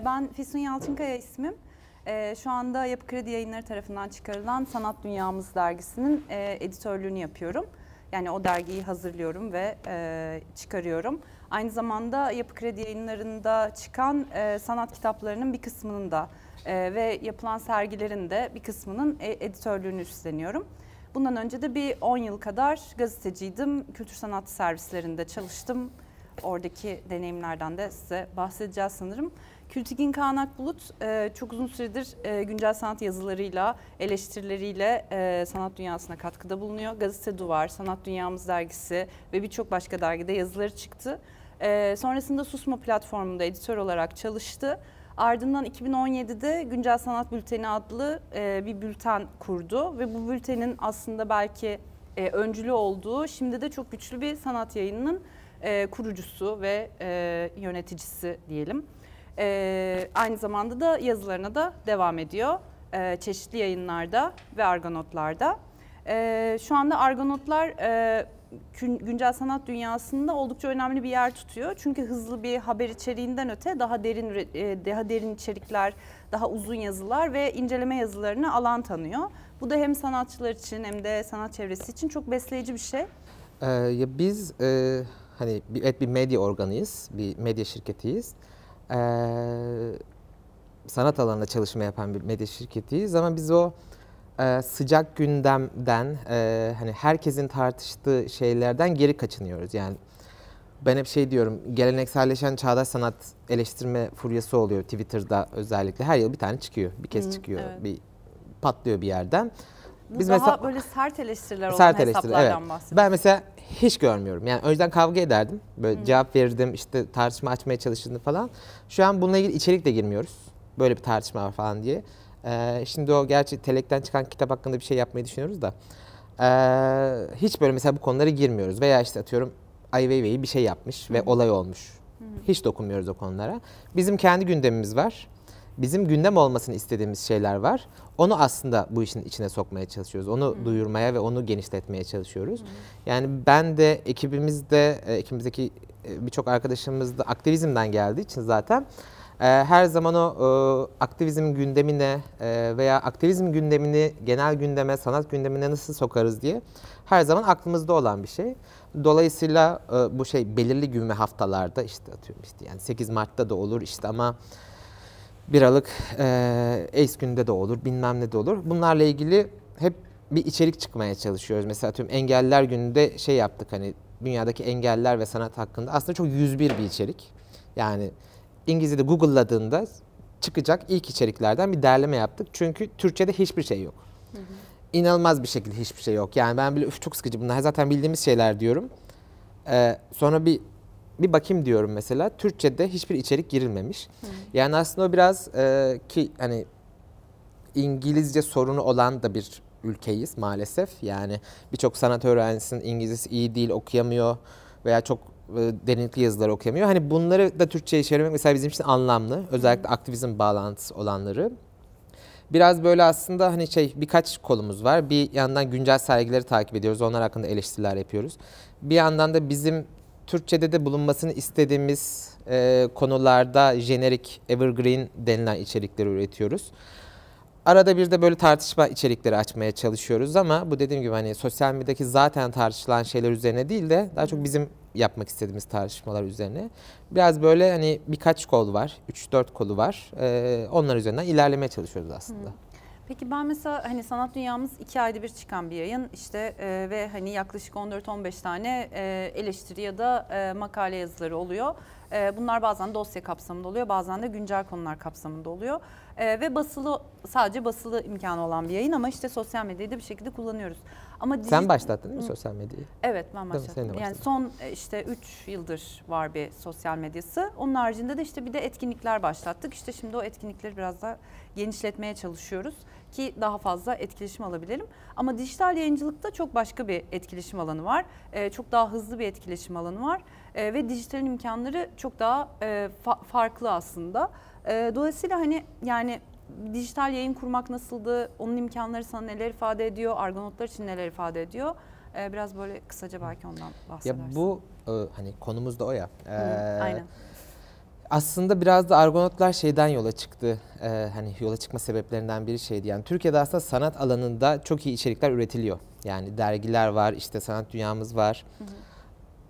Ee, ben Füsun Yalçınkaya ismim. Ee, şu anda Yapı Kredi Yayınları tarafından çıkarılan Sanat Dünyamız dergisinin e, editörlüğünü yapıyorum. Yani o dergiyi hazırlıyorum ve e, çıkarıyorum. Aynı zamanda Yapı Kredi Yayınları'nda çıkan e, sanat kitaplarının bir kısmının da ve yapılan sergilerin de bir kısmının editörlüğünü üstleniyorum. Bundan önce de bir 10 yıl kadar gazeteciydim. Kültür sanat servislerinde çalıştım. Oradaki deneyimlerden de size bahsedeceğiz sanırım. Kültigin Kağanak Bulut e, çok uzun süredir e, güncel sanat yazılarıyla, eleştirileriyle e, sanat dünyasına katkıda bulunuyor. Gazete Duvar, Sanat Dünyamız dergisi ve birçok başka dergide yazıları çıktı. sonrasında Susma platformunda editör olarak çalıştı. Ardından 2017'de Güncel Sanat Bülteni adlı bir bülten kurdu ve bu bültenin aslında belki öncülü olduğu, şimdi de çok güçlü bir sanat yayınının kurucusu ve yöneticisi diyelim. E, aynı zamanda da yazılarına da devam ediyor. E, çeşitli yayınlarda ve Argonotlar'da. E, şu anda Argonotlar e, güncel sanat dünyasında oldukça önemli bir yer tutuyor. Çünkü hızlı bir haber içeriğinden öte daha derin e, daha derin içerikler, daha uzun yazılar ve inceleme yazılarını alan tanıyor. Bu da hem sanatçılar için hem de sanat çevresi için çok besleyici bir şey. Ee, ya biz e, hani evet bir medya organıyız, bir medya şirketiyiz e, sanat alanında çalışma yapan bir medya şirketiyiz ama biz o e, sıcak gündemden e, hani herkesin tartıştığı şeylerden geri kaçınıyoruz. Yani ben hep şey diyorum gelenekselleşen çağdaş sanat eleştirme furyası oluyor Twitter'da özellikle her yıl bir tane çıkıyor bir kez Hı, çıkıyor evet. bir patlıyor bir yerden. Biz daha mesela, böyle sert eleştiriler olan sert eleştiriler, hesaplardan evet. bahsediyoruz. Ben mesela hiç görmüyorum. Yani önceden kavga ederdim. Böyle Hı. cevap verirdim, işte tartışma açmaya çalışırdım falan. Şu an bununla ilgili içerik de girmiyoruz. Böyle bir tartışma var falan diye. Ee, şimdi o gerçi Telek'ten çıkan kitap hakkında bir şey yapmayı düşünüyoruz da. Ee, hiç böyle mesela bu konulara girmiyoruz. Veya işte atıyorum Ai Weiwei bir şey yapmış Hı. ve olay olmuş. Hı. Hiç dokunmuyoruz o konulara. Bizim kendi gündemimiz var bizim gündem olmasını istediğimiz şeyler var. Onu aslında bu işin içine sokmaya çalışıyoruz. Onu Hı. duyurmaya ve onu genişletmeye çalışıyoruz. Hı. Yani ben de ekibimizde, e, ekibimizdeki e, birçok arkadaşımız da aktivizmden geldiği için zaten e, her zaman o aktivizm gündemine veya aktivizm gündemini genel gündeme, sanat gündemine nasıl sokarız diye her zaman aklımızda olan bir şey. Dolayısıyla bu şey belirli gün ve haftalarda işte atıyorum işte yani 8 Mart'ta da olur işte ama 1 Aralık e, ACE günde de olur, bilmem ne de olur. Bunlarla ilgili hep bir içerik çıkmaya çalışıyoruz. Mesela tüm engelliler gününde şey yaptık hani dünyadaki engeller ve sanat hakkında aslında çok 101 bir içerik. Yani İngilizce'de Google'ladığında çıkacak ilk içeriklerden bir derleme yaptık. Çünkü Türkçe'de hiçbir şey yok. Hı hı. İnanılmaz bir şekilde hiçbir şey yok. Yani ben bile üf çok sıkıcı bunlar zaten bildiğimiz şeyler diyorum. Ee, sonra bir bir bakayım diyorum mesela. Türkçe'de hiçbir içerik girilmemiş. Hı. Hmm. Yani aslında o biraz e, ki hani İngilizce sorunu olan da bir ülkeyiz maalesef. Yani birçok sanat öğrencisinin İngilizcesi iyi değil, okuyamıyor veya çok e, derinlikli yazılar okuyamıyor. Hani bunları da Türkçe'ye çevirmek mesela bizim için anlamlı. Özellikle Hı. Hmm. aktivizm bağlantısı olanları. Biraz böyle aslında hani şey birkaç kolumuz var. Bir yandan güncel sergileri takip ediyoruz. Onlar hakkında eleştiriler yapıyoruz. Bir yandan da bizim Türkçe'de de bulunmasını istediğimiz e, konularda jenerik, evergreen denilen içerikleri üretiyoruz. Arada bir de böyle tartışma içerikleri açmaya çalışıyoruz ama bu dediğim gibi hani sosyal medyadaki zaten tartışılan şeyler üzerine değil de daha çok bizim yapmak istediğimiz tartışmalar üzerine. Biraz böyle hani birkaç kol var, 3-4 kolu var. Ee, onlar üzerinden ilerlemeye çalışıyoruz aslında. Hı. Peki ben mesela hani sanat dünyamız iki ayda bir çıkan bir yayın işte e, ve hani yaklaşık 14-15 tane e, eleştiri ya da e, makale yazıları oluyor. E, bunlar bazen dosya kapsamında oluyor bazen de güncel konular kapsamında oluyor. E, ve basılı sadece basılı imkanı olan bir yayın ama işte sosyal medyayı da bir şekilde kullanıyoruz. Ama dijit- Sen başlattın mı sosyal medyayı? Evet ben başlattım. Yani son e, işte 3 yıldır var bir sosyal medyası. Onun haricinde de işte bir de etkinlikler başlattık. İşte şimdi o etkinlikleri biraz da genişletmeye çalışıyoruz ki daha fazla etkileşim alabilirim. Ama dijital yayıncılıkta çok başka bir etkileşim alanı var. E, çok daha hızlı bir etkileşim alanı var e, ve dijitalin imkanları çok daha e, fa- farklı aslında. E, dolayısıyla hani yani dijital yayın kurmak nasıldı, onun imkanları sana neler ifade ediyor, argonotlar için neler ifade ediyor? E, biraz böyle kısaca belki ondan bahsedersin. Ya bu e, hani konumuz da o ya. E, Hı, aynen aslında biraz da argonotlar şeyden yola çıktı. Ee, hani yola çıkma sebeplerinden biri şeydi. Yani Türkiye'de aslında sanat alanında çok iyi içerikler üretiliyor. Yani dergiler var, işte sanat dünyamız var. Hı hı.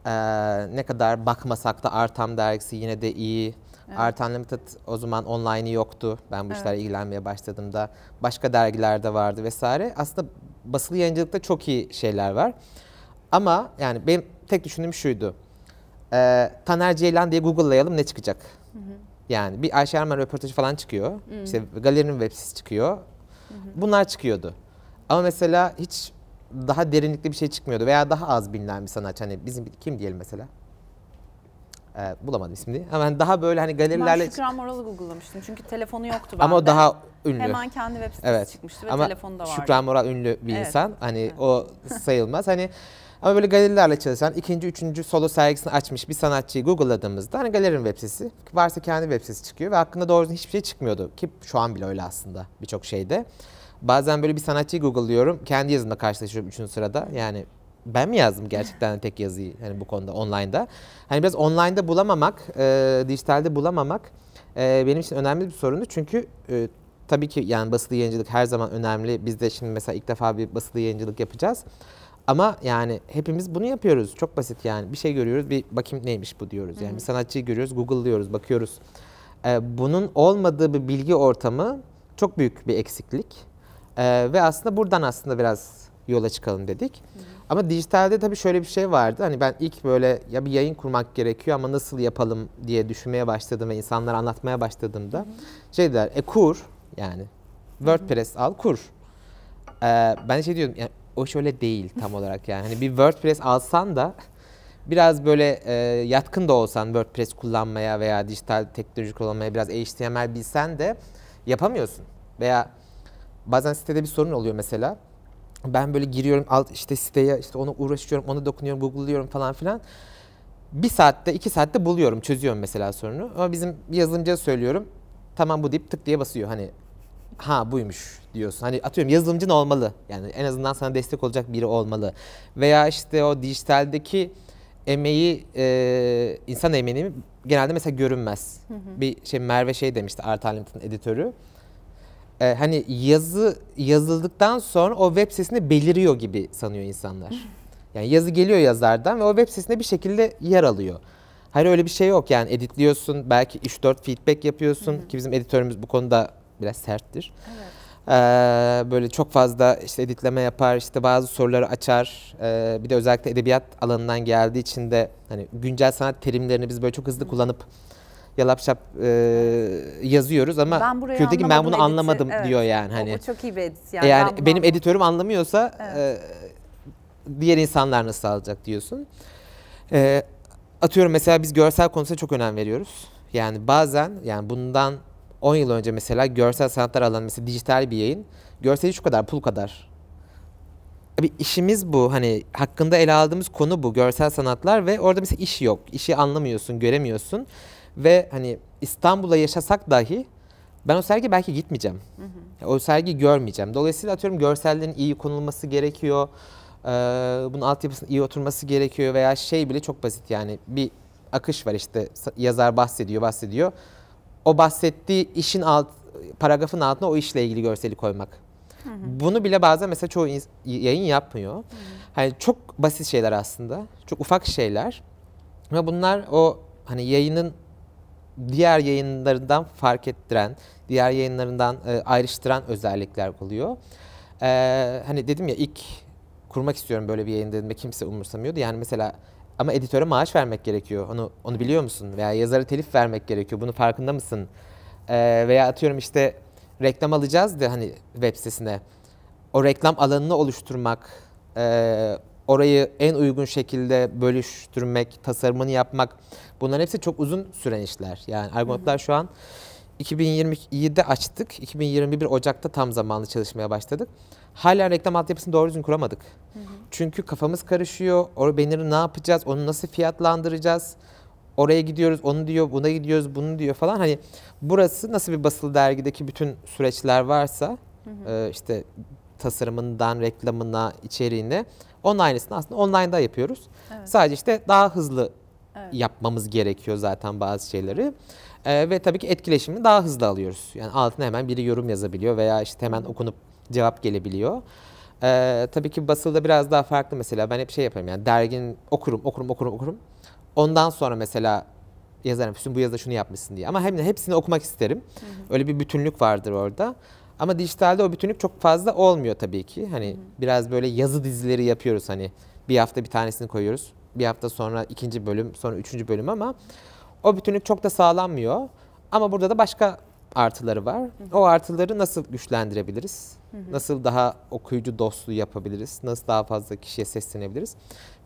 Ee, ne kadar bakmasak da Artam dergisi yine de iyi. Evet. Art Unlimited o zaman online'ı yoktu. Ben bu evet. işlerle ilgilenmeye başladığımda başka dergilerde vardı vesaire. Aslında basılı yayıncılıkta çok iyi şeyler var. Ama yani benim tek düşündüğüm şuydu e, Taner Ceylan diye Google'layalım ne çıkacak? Hı hı. Yani bir Ayşe Erman röportajı falan çıkıyor. Hı. Hmm. İşte galerinin web sitesi çıkıyor. Hı hmm. hı. Bunlar çıkıyordu. Ama mesela hiç daha derinlikli bir şey çıkmıyordu veya daha az bilinen bir sanatçı. Hani bizim kim diyelim mesela? Ee, bulamadım ismini. Hemen daha böyle hani galerilerle... Ben Şükran Moral'ı google'lamıştım çünkü telefonu yoktu bende. Ama o daha ünlü. Hemen kendi web sitesi evet. çıkmıştı ve Ama telefonu da vardı. Şükran Moral ünlü bir evet. insan. Hani evet. o sayılmaz. hani Ama böyle galerilerle çalışan ikinci, üçüncü solo sergisini açmış bir sanatçıyı Google'ladığımızda hani galerinin web sitesi varsa kendi web sitesi çıkıyor ve hakkında doğrusu hiçbir şey çıkmıyordu ki şu an bile öyle aslında birçok şeyde. Bazen böyle bir sanatçıyı Google'lıyorum. Kendi yazımla karşılaşıyorum üçüncü sırada. Yani ben mi yazdım gerçekten tek yazıyı hani bu konuda online'da? Hani biraz online'da bulamamak, e, dijitalde bulamamak e, benim için önemli bir sorundu. Çünkü e, tabii ki yani basılı yayıncılık her zaman önemli. Biz de şimdi mesela ilk defa bir basılı yayıncılık yapacağız. Ama yani hepimiz bunu yapıyoruz. Çok basit yani. Bir şey görüyoruz, bir bakayım neymiş bu diyoruz. Yani bir sanatçıyı görüyoruz, Google'lıyoruz, bakıyoruz. Ee, bunun olmadığı bir bilgi ortamı çok büyük bir eksiklik. Ee, ve aslında buradan aslında biraz yola çıkalım dedik. Hı. Ama dijitalde tabii şöyle bir şey vardı. Hani ben ilk böyle ya bir yayın kurmak gerekiyor ama nasıl yapalım diye düşünmeye başladım ve insanlara anlatmaya başladığımda Hı. şey dediler e kur yani WordPress Hı. al kur. Ee, ben şey diyordum yani o şöyle değil tam olarak yani. Hani bir WordPress alsan da biraz böyle e, yatkın da olsan WordPress kullanmaya veya dijital teknoloji kullanmaya biraz HTML bilsen de yapamıyorsun. Veya bazen sitede bir sorun oluyor mesela. Ben böyle giriyorum alt işte siteye işte onu uğraşıyorum, onu dokunuyorum, google'lıyorum falan filan. Bir saatte, iki saatte buluyorum, çözüyorum mesela sorunu. Ama bizim yazılımcıya söylüyorum. Tamam bu deyip tık diye basıyor. Hani ha buymuş diyorsun. Hani atıyorum yazılımcın olmalı. Yani en azından sana destek olacak biri olmalı. Veya işte o dijitaldeki emeği, e, insan emeğini genelde mesela görünmez. Hı hı. Bir şey Merve şey demişti Art Alimit'in editörü. E, hani yazı yazıldıktan sonra o web sitesinde beliriyor gibi sanıyor insanlar. Hı. Yani yazı geliyor yazardan ve o web sitesinde bir şekilde yer alıyor. Hayır öyle bir şey yok yani editliyorsun belki 3-4 feedback yapıyorsun hı hı. ki bizim editörümüz bu konuda biraz serttir. Evet. Ee, böyle çok fazla işte editleme yapar, işte bazı soruları açar. Ee, bir de özellikle edebiyat alanından geldiği için de hani güncel sanat terimlerini biz böyle çok hızlı kullanıp yalap şap e, yazıyoruz ama ben köydeki ben bunu editi. anlamadım evet. diyor yani hani. O, bu çok iyi bir edit yani. Yani benim anlamadım. editörüm anlamıyorsa evet. e, diğer insanlar nasıl alacak diyorsun. E, atıyorum mesela biz görsel konusuna çok önem veriyoruz. Yani bazen yani bundan 10 yıl önce mesela görsel sanatlar alanı mesela dijital bir yayın. Görseli şu kadar, pul kadar. Bir işimiz bu. Hani hakkında ele aldığımız konu bu. Görsel sanatlar ve orada mesela iş yok. işi anlamıyorsun, göremiyorsun. Ve hani İstanbul'a yaşasak dahi ben o sergi belki gitmeyeceğim. Hı hı. O sergi görmeyeceğim. Dolayısıyla atıyorum görsellerin iyi konulması gerekiyor. Ee, bunun altyapısının iyi oturması gerekiyor veya şey bile çok basit yani bir akış var işte yazar bahsediyor bahsediyor o bahsettiği işin alt, paragrafın altına o işle ilgili görseli koymak. Bunu bile bazen mesela çoğu yayın yapmıyor. Hani çok basit şeyler aslında. Çok ufak şeyler. Ve bunlar o hani yayının diğer yayınlarından fark ettiren, diğer yayınlarından e, ayrıştıran özellikler oluyor. E, hani dedim ya ilk kurmak istiyorum böyle bir yayın dediğimde kimse umursamıyordu. Yani mesela ama editöre maaş vermek gerekiyor. Onu onu biliyor musun? Veya yazarı telif vermek gerekiyor. Bunu farkında mısın? Ee, veya atıyorum işte reklam alacağız da hani web sitesine. O reklam alanını oluşturmak, e, orayı en uygun şekilde bölüştürmek, tasarımını yapmak. Bunların hepsi çok uzun süren işler. Yani argonautlar şu an 2027'de açtık. 2021 Ocak'ta tam zamanlı çalışmaya başladık. Hala reklam altyapısını doğru düzgün kuramadık. Hı hı. Çünkü kafamız karışıyor. O banner'ı ne yapacağız? Onu nasıl fiyatlandıracağız? Oraya gidiyoruz, onu diyor, buna gidiyoruz, bunu diyor falan. Hani burası nasıl bir basılı dergideki bütün süreçler varsa hı hı. E, işte tasarımından reklamına, içeriğine onun aynısını aslında online'da yapıyoruz. Evet. Sadece işte daha hızlı evet. yapmamız gerekiyor zaten bazı şeyleri. Evet. E, ve tabii ki etkileşimini daha hızlı alıyoruz. Yani altına hemen biri yorum yazabiliyor veya işte hemen okunup cevap gelebiliyor. E, tabii ki basılda biraz daha farklı mesela ben hep şey yaparım yani dergin okurum okurum okurum okurum. Ondan sonra mesela yazarım bütün bu yazıda şunu yapmışsın diye. Ama hem de hepsini okumak isterim. Hı hı. Öyle bir bütünlük vardır orada. Ama dijitalde o bütünlük çok fazla olmuyor tabii ki. Hani hı hı. biraz böyle yazı dizileri yapıyoruz hani bir hafta bir tanesini koyuyoruz. Bir hafta sonra ikinci bölüm, sonra üçüncü bölüm ama o bütünlük çok da sağlanmıyor. Ama burada da başka artıları var. Hı hı. O artıları nasıl güçlendirebiliriz? Hı hı. Nasıl daha okuyucu dostluğu yapabiliriz? Nasıl daha fazla kişiye seslenebiliriz?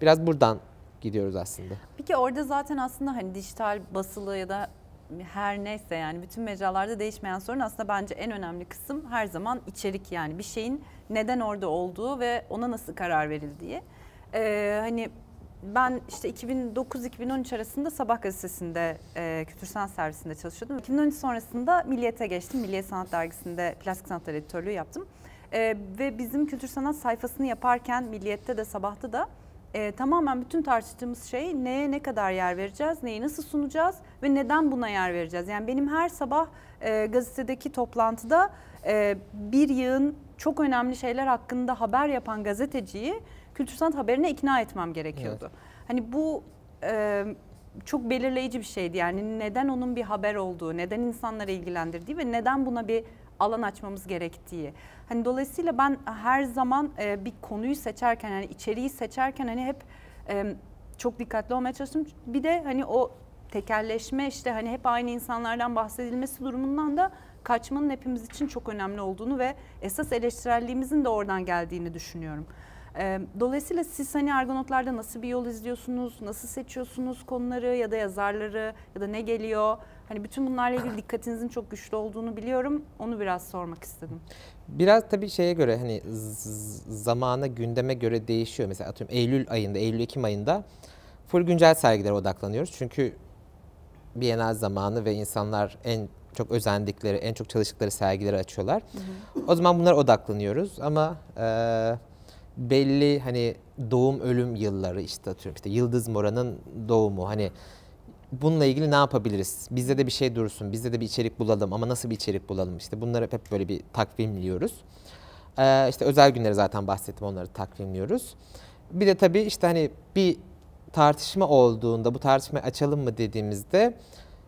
Biraz buradan gidiyoruz aslında. Peki orada zaten aslında hani dijital basılı ya da her neyse yani bütün mecralarda değişmeyen sorun aslında bence en önemli kısım her zaman içerik yani bir şeyin neden orada olduğu ve ona nasıl karar verildiği. Ee, hani ben işte 2009-2013 arasında Sabah gazetesinde e, kültür sanat servisinde çalışıyordum. 2013 sonrasında Milliyet'e geçtim. Milliyet Sanat Dergisi'nde plastik sanatlar editörlüğü yaptım. E, ve bizim kültür sanat sayfasını yaparken Milliyet'te de Sabah'ta da e, tamamen bütün tartıştığımız şey neye ne kadar yer vereceğiz, neyi nasıl sunacağız ve neden buna yer vereceğiz. Yani benim her sabah e, gazetedeki toplantıda e, bir yığın çok önemli şeyler hakkında haber yapan gazeteciyi kültür sanat haberine ikna etmem gerekiyordu. Evet. Hani bu e, çok belirleyici bir şeydi yani neden onun bir haber olduğu, neden insanları ilgilendirdiği ve neden buna bir alan açmamız gerektiği. Hani dolayısıyla ben her zaman e, bir konuyu seçerken yani içeriği seçerken hani hep e, çok dikkatli olmaya çalıştım. Bir de hani o tekelleşme işte hani hep aynı insanlardan bahsedilmesi durumundan da kaçmanın hepimiz için çok önemli olduğunu ve esas eleştirelliğimizin de oradan geldiğini düşünüyorum. E, dolayısıyla siz hani argonotlarda nasıl bir yol izliyorsunuz, nasıl seçiyorsunuz konuları ya da yazarları ya da ne geliyor? Hani bütün bunlarla ilgili dikkatinizin çok güçlü olduğunu biliyorum. Onu biraz sormak istedim. Biraz tabii şeye göre hani zamana gündeme göre değişiyor. Mesela atıyorum Eylül ayında, Eylül-Ekim ayında full güncel sergilere odaklanıyoruz. Çünkü Bienal zamanı ve insanlar en çok özendikleri, en çok çalıştıkları sergileri açıyorlar. Hı hı. O zaman bunlara odaklanıyoruz ama... E, belli hani doğum ölüm yılları işte atıyorum işte Yıldız Mora'nın doğumu hani bununla ilgili ne yapabiliriz? Bizde de bir şey dursun, bizde de bir içerik bulalım ama nasıl bir içerik bulalım? işte bunları hep böyle bir takvimliyoruz. Ee, işte özel günleri zaten bahsettim onları takvimliyoruz. Bir de tabii işte hani bir tartışma olduğunda bu tartışmayı açalım mı dediğimizde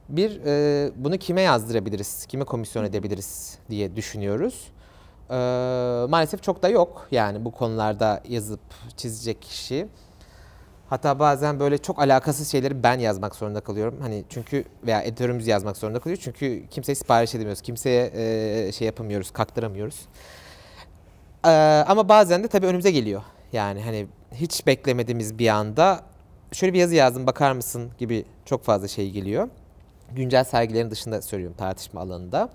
bir e, bunu kime yazdırabiliriz, kime komisyon edebiliriz diye düşünüyoruz e, maalesef çok da yok yani bu konularda yazıp çizecek kişi. Hatta bazen böyle çok alakasız şeyleri ben yazmak zorunda kalıyorum. Hani çünkü veya editörümüz yazmak zorunda kalıyor. Çünkü kimseye sipariş edemiyoruz. Kimseye e, şey yapamıyoruz, kaktıramıyoruz. E, ama bazen de tabii önümüze geliyor. Yani hani hiç beklemediğimiz bir anda şöyle bir yazı yazdım bakar mısın gibi çok fazla şey geliyor. Güncel sergilerin dışında söylüyorum tartışma alanında.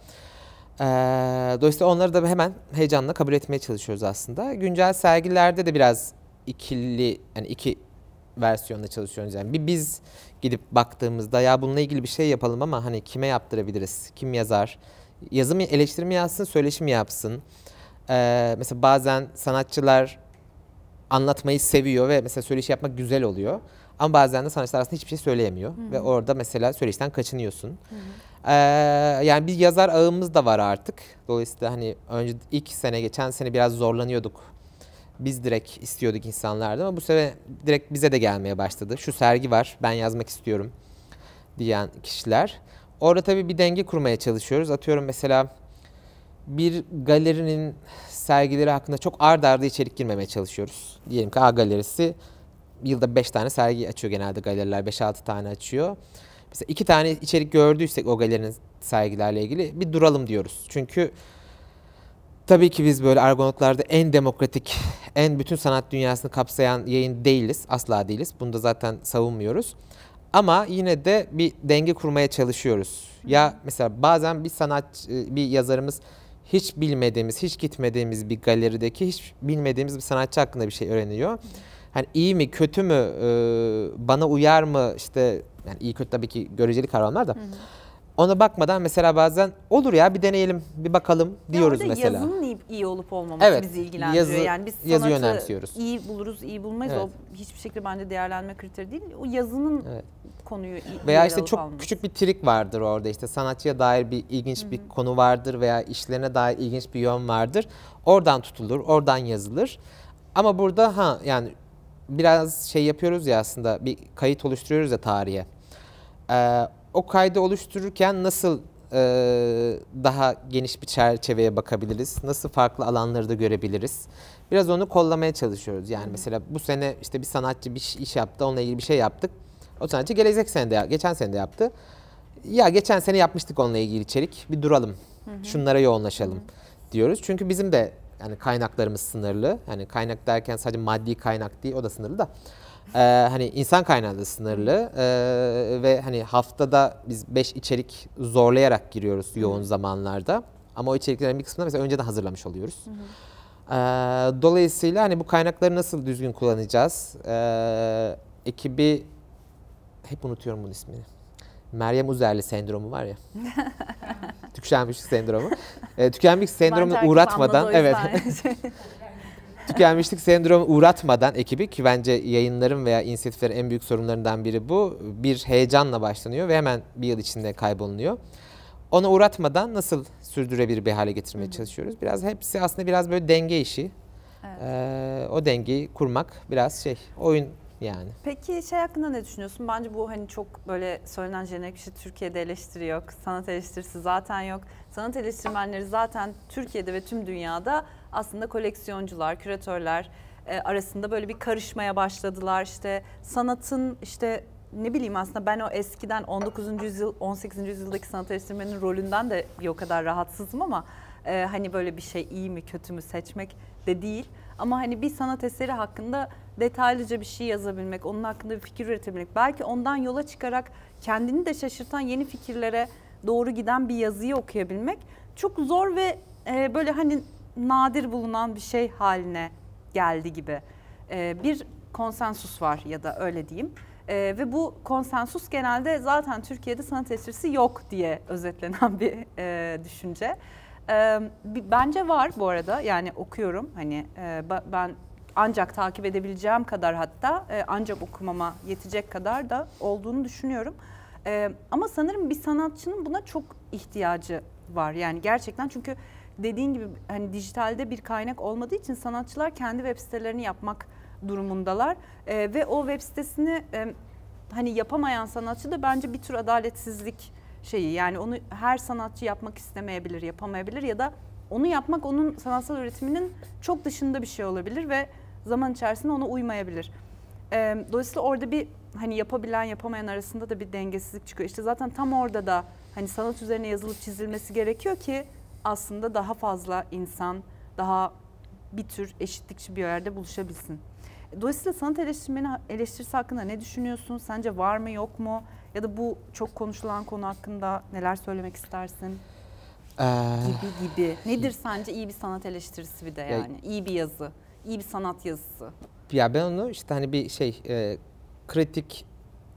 Ee, dolayısıyla onları da hemen heyecanla kabul etmeye çalışıyoruz aslında. Güncel sergilerde de biraz ikili, yani iki versiyonda çalışıyoruz. Yani bir biz gidip baktığımızda ya bununla ilgili bir şey yapalım ama hani kime yaptırabiliriz, kim yazar, yazı mı, eleştiri mi yazsın, söyleşi mi yapsın. Ee, mesela bazen sanatçılar anlatmayı seviyor ve mesela söyleşi yapmak güzel oluyor. Ama bazen de sanatçılar aslında hiçbir şey söyleyemiyor. Hı-hı. Ve orada mesela söyleşten kaçınıyorsun. Hı-hı. Ee, yani bir yazar ağımız da var artık. Dolayısıyla hani önce ilk sene geçen sene biraz zorlanıyorduk. Biz direkt istiyorduk insanlardan, ama bu sene direkt bize de gelmeye başladı. Şu sergi var ben yazmak istiyorum diyen kişiler. Orada tabii bir denge kurmaya çalışıyoruz. Atıyorum mesela bir galerinin sergileri hakkında çok ard arda içerik girmemeye çalışıyoruz. Diyelim ki A galerisi yılda 5 tane sergi açıyor genelde galeriler 5-6 tane açıyor. Mesela iki tane içerik gördüysek o galerinin sergilerle ilgili bir duralım diyoruz. Çünkü tabii ki biz böyle argonotlarda en demokratik, en bütün sanat dünyasını kapsayan yayın değiliz. Asla değiliz. Bunu da zaten savunmuyoruz. Ama yine de bir denge kurmaya çalışıyoruz. Ya mesela bazen bir sanat, e, bir yazarımız hiç bilmediğimiz, hiç gitmediğimiz bir galerideki hiç bilmediğimiz bir sanatçı hakkında bir şey öğreniyor hani iyi mi kötü mü e, bana uyar mı işte yani iyi kötü tabii ki göreceli kavramlar da. Ona bakmadan mesela bazen olur ya bir deneyelim, bir bakalım diyoruz ya mesela. Yazının iyi olup olmaması evet, bizi ilgilendiriyor. Yazı, yani biz yazı yönemsiyoruz. iyi buluruz, iyi bulmayız. Evet. O hiçbir şekilde bence değerlenme kriteri değil. O yazının evet. konuyu iyi Veya işte çok alması. küçük bir trik vardır orada işte sanatçıya dair bir ilginç Hı-hı. bir konu vardır veya işlerine dair ilginç bir yön vardır. Oradan tutulur, oradan yazılır. Ama burada ha yani biraz şey yapıyoruz ya aslında bir kayıt oluşturuyoruz ya tarihe. Ee, o kaydı oluştururken nasıl e, daha geniş bir çerçeveye bakabiliriz? Nasıl farklı alanları da görebiliriz? Biraz onu kollamaya çalışıyoruz. Yani hmm. mesela bu sene işte bir sanatçı bir iş yaptı, onunla ilgili bir şey yaptık. O sanatçı gelecek sene de, geçen sene de yaptı. Ya geçen sene yapmıştık onunla ilgili içerik. Bir duralım. Hı Şunlara yoğunlaşalım hı diyoruz. Çünkü bizim de yani kaynaklarımız sınırlı. Hani kaynak derken sadece maddi kaynak değil o da sınırlı da. Ee, hani insan kaynağı da sınırlı ee, ve hani haftada biz 5 içerik zorlayarak giriyoruz yoğun Hı-hı. zamanlarda. Ama o içeriklerin bir kısmını mesela önceden hazırlamış oluyoruz. hı Ee, dolayısıyla hani bu kaynakları nasıl düzgün kullanacağız? Ee, ekibi hep unutuyorum bunun ismini. Meryem Uzerli sendromu var ya. tükenmişlik sendromu. E, tükenmişlik sendromuna uğratmadan evet. tükenmişlik sendromu uğratmadan ekibi ki bence yayınların veya inisiyatiflerin en büyük sorunlarından biri bu. Bir heyecanla başlanıyor ve hemen bir yıl içinde kaybolunuyor. Ona uğratmadan nasıl sürdürebilir bir hale getirmeye Hı-hı. çalışıyoruz. Biraz hepsi aslında biraz böyle denge işi. Evet. Ee, o dengeyi kurmak biraz şey oyun yani. Peki şey hakkında ne düşünüyorsun? Bence bu hani çok böyle söylenen jenerik şey Türkiye'de eleştiri yok. Sanat eleştirisi zaten yok. Sanat eleştirmenleri zaten Türkiye'de ve tüm dünyada aslında koleksiyoncular, küratörler e, arasında böyle bir karışmaya başladılar. İşte sanatın işte ne bileyim aslında ben o eskiden 19. yüzyıl 18. yüzyıldaki sanat eleştirmenin rolünden de bir o kadar rahatsızım ama e, hani böyle bir şey iyi mi kötü mü seçmek de değil. Ama hani bir sanat eseri hakkında detaylıca bir şey yazabilmek, onun hakkında bir fikir üretebilmek, belki ondan yola çıkarak kendini de şaşırtan yeni fikirlere doğru giden bir yazıyı okuyabilmek çok zor ve e, böyle hani nadir bulunan bir şey haline geldi gibi. E, bir konsensus var ya da öyle diyeyim. E, ve bu konsensus genelde zaten Türkiye'de sanat esirsi yok diye özetlenen bir e, düşünce bence var bu arada yani okuyorum hani ben ancak takip edebileceğim kadar hatta ancak okumama yetecek kadar da olduğunu düşünüyorum. ama sanırım bir sanatçının buna çok ihtiyacı var yani gerçekten çünkü dediğin gibi hani dijitalde bir kaynak olmadığı için sanatçılar kendi web sitelerini yapmak durumundalar ve o web sitesini hani yapamayan sanatçı da bence bir tür adaletsizlik şeyi. Yani onu her sanatçı yapmak istemeyebilir, yapamayabilir ya da onu yapmak onun sanatsal üretiminin çok dışında bir şey olabilir ve zaman içerisinde ona uymayabilir. Ee, dolayısıyla orada bir hani yapabilen yapamayan arasında da bir dengesizlik çıkıyor. İşte zaten tam orada da hani sanat üzerine yazılıp çizilmesi gerekiyor ki aslında daha fazla insan daha bir tür eşitlikçi bir yerde buluşabilsin. Dolayısıyla sanat eleştirmeni eleştirisi hakkında ne düşünüyorsun? Sence var mı yok mu? Ya da bu çok konuşulan konu hakkında neler söylemek istersin? Ee, gibi gibi. Nedir sence iyi bir sanat eleştirisi bir de yani? Ya, iyi bir yazı, iyi bir sanat yazısı. Ya ben onu işte hani bir şey e, kritik